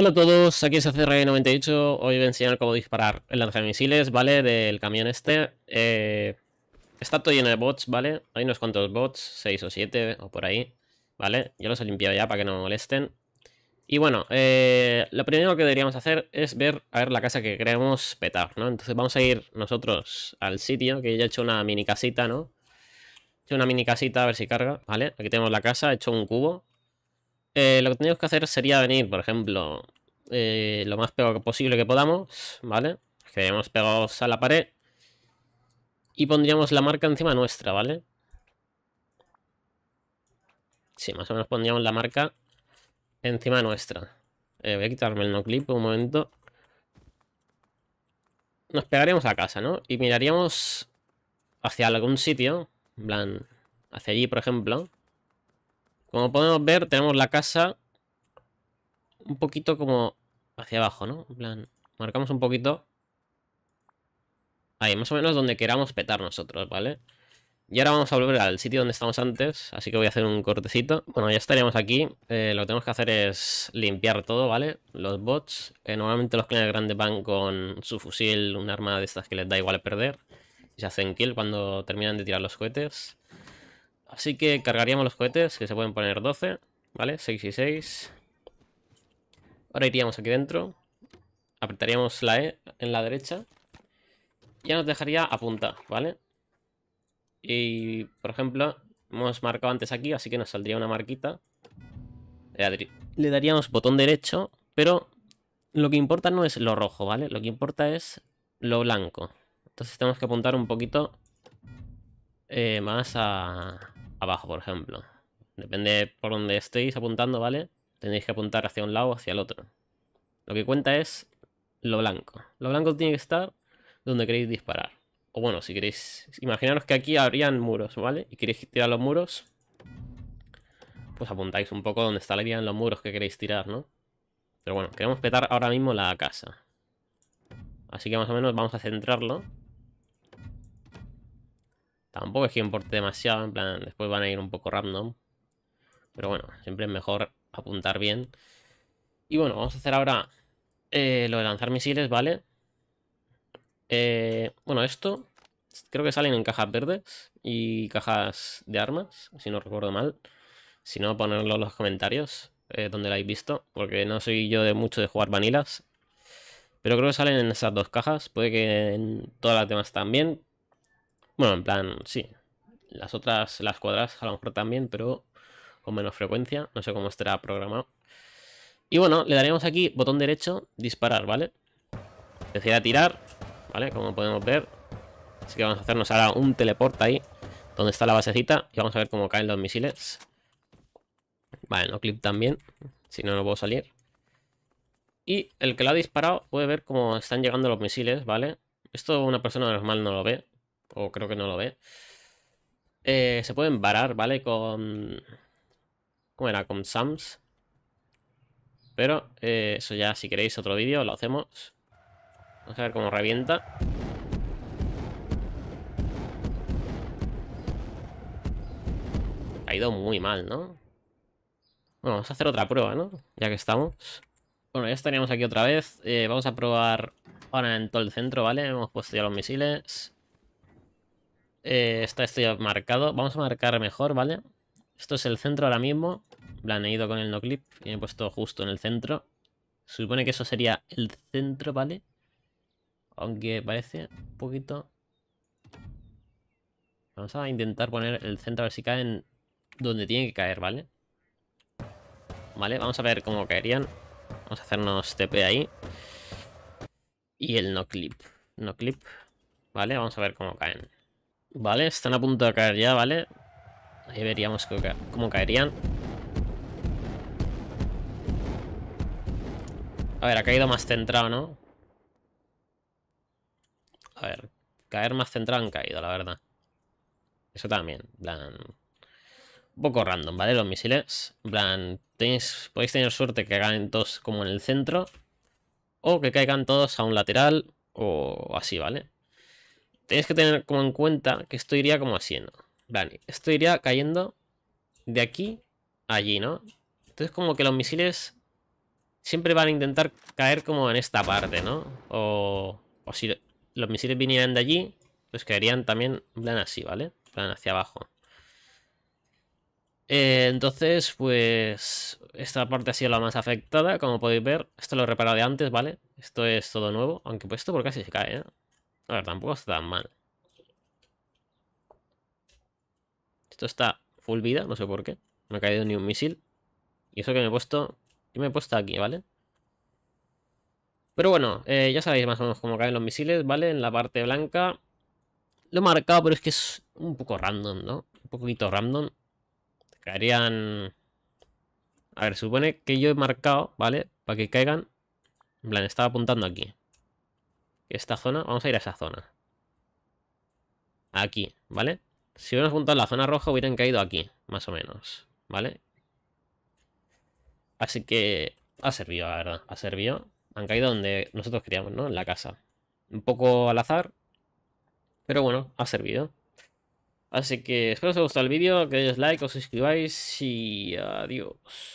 Hola a todos, aquí es acr 98 e hoy voy a enseñar cómo disparar el lanzamisiles, ¿vale? Del camión este. Eh, está todo lleno de bots, ¿vale? Hay unos cuantos bots, 6 o 7 o por ahí, ¿vale? Yo los he limpiado ya para que no me molesten. Y bueno, eh, lo primero que deberíamos hacer es ver, a ver la casa que queremos petar, ¿no? Entonces vamos a ir nosotros al sitio, que ya he hecho una mini casita, ¿no? He hecho una mini casita, a ver si carga, ¿vale? Aquí tenemos la casa, he hecho un cubo, eh, lo que tenemos que hacer sería venir, por ejemplo, eh, lo más pegado posible que podamos, ¿vale? quedemos pegados a la pared y pondríamos la marca encima nuestra, ¿vale? Sí, más o menos pondríamos la marca encima nuestra. Eh, voy a quitarme el no clip un momento. Nos pegaríamos a casa, ¿no? Y miraríamos hacia algún sitio, en plan, hacia allí, por ejemplo. Como podemos ver, tenemos la casa un poquito como hacia abajo, ¿no? En plan, marcamos un poquito. Ahí, más o menos donde queramos petar nosotros, ¿vale? Y ahora vamos a volver al sitio donde estábamos antes, así que voy a hacer un cortecito. Bueno, ya estaríamos aquí. Eh, lo que tenemos que hacer es limpiar todo, ¿vale? Los bots. Eh, normalmente los clanes grandes van con su fusil, un arma de estas que les da igual a perder. Y se hacen kill cuando terminan de tirar los cohetes. Así que cargaríamos los cohetes, que se pueden poner 12, ¿vale? 6 y 6. Ahora iríamos aquí dentro. Apretaríamos la E en la derecha. Ya nos dejaría apuntar, ¿vale? Y, por ejemplo, hemos marcado antes aquí, así que nos saldría una marquita. Le daríamos botón derecho, pero lo que importa no es lo rojo, ¿vale? Lo que importa es lo blanco. Entonces tenemos que apuntar un poquito eh, más a, abajo, por ejemplo. Depende por donde estéis apuntando, ¿vale? Tenéis que apuntar hacia un lado o hacia el otro. Lo que cuenta es lo blanco. Lo blanco tiene que estar donde queréis disparar. O bueno, si queréis... Imaginaros que aquí habrían muros, ¿vale? Y queréis tirar los muros. Pues apuntáis un poco donde estarían los muros que queréis tirar, ¿no? Pero bueno, queremos petar ahora mismo la casa. Así que más o menos vamos a centrarlo Tampoco es que importe demasiado, en plan, después van a ir un poco random. Pero bueno, siempre es mejor apuntar bien. Y bueno, vamos a hacer ahora eh, lo de lanzar misiles, ¿vale? Eh, bueno, esto creo que salen en cajas verdes y cajas de armas, si no recuerdo mal. Si no, ponerlo en los comentarios eh, donde lo habéis visto, porque no soy yo de mucho de jugar vanilas. Pero creo que salen en esas dos cajas, puede que en todas las demás también, bueno, en plan, sí. Las otras, las cuadras a lo mejor también, pero con menos frecuencia. No sé cómo estará programado. Y bueno, le daremos aquí botón derecho, disparar, ¿vale? Decía tirar, ¿vale? Como podemos ver. Así que vamos a hacernos ahora un teleport ahí, donde está la basecita. Y vamos a ver cómo caen los misiles. Vale, no clip también, si no, no puedo salir. Y el que lo ha disparado puede ver cómo están llegando los misiles, ¿vale? Esto una persona normal no lo ve, o creo que no lo ve. Eh, se pueden varar, ¿vale? Con... ¿Cómo era? Con Sams. Pero eh, eso ya, si queréis otro vídeo, lo hacemos. Vamos a ver cómo revienta. Ha ido muy mal, ¿no? Bueno, vamos a hacer otra prueba, ¿no? Ya que estamos. Bueno, ya estaríamos aquí otra vez. Eh, vamos a probar ahora en todo el centro, ¿vale? Hemos puesto ya los misiles. Eh, está esto ya marcado. Vamos a marcar mejor, ¿vale? Esto es el centro ahora mismo. Planeado con el no clip y me he puesto justo en el centro. supone que eso sería el centro, ¿vale? Aunque parece un poquito... Vamos a intentar poner el centro a ver si caen donde tiene que caer, ¿vale? Vale, vamos a ver cómo caerían. Vamos a hacernos TP ahí. Y el no clip. No clip. Vale, vamos a ver cómo caen. Vale, están a punto de caer ya, ¿vale? Ahí veríamos cómo caerían. A ver, ha caído más centrado, ¿no? A ver, caer más centrado han caído, la verdad. Eso también, plan... Un poco random, ¿vale? Los misiles. plan, podéis tener suerte que caigan todos como en el centro. O que caigan todos a un lateral. O así, ¿vale? tenéis que tener como en cuenta que esto iría como así, Vale, esto iría cayendo de aquí a allí, ¿no? Entonces como que los misiles siempre van a intentar caer como en esta parte, ¿no? O, o si los misiles vinieran de allí, pues caerían también en plan así, ¿vale? En plan hacia abajo. Eh, entonces, pues esta parte ha sido la más afectada, como podéis ver. Esto lo he reparado de antes, ¿vale? Esto es todo nuevo, aunque pues esto por casi se cae, ¿eh? A ver, tampoco está mal. Esto está full vida, no sé por qué. No ha caído ni un misil. Y eso que me he puesto... Yo me he puesto aquí, ¿vale? Pero bueno, eh, ya sabéis más o menos cómo caen los misiles, ¿vale? En la parte blanca. Lo he marcado, pero es que es un poco random, ¿no? Un poquito random. Caerían... A ver, supone que yo he marcado, ¿vale? Para que caigan. En plan, estaba apuntando aquí. Esta zona, vamos a ir a esa zona. Aquí, ¿vale? Si hubiéramos juntado la zona roja hubieran caído aquí, más o menos, ¿vale? Así que ha servido, la verdad, ha servido. Han caído donde nosotros queríamos, ¿no? En la casa. Un poco al azar, pero bueno, ha servido. Así que espero que os haya gustado el vídeo, que deis like, os suscribáis y adiós.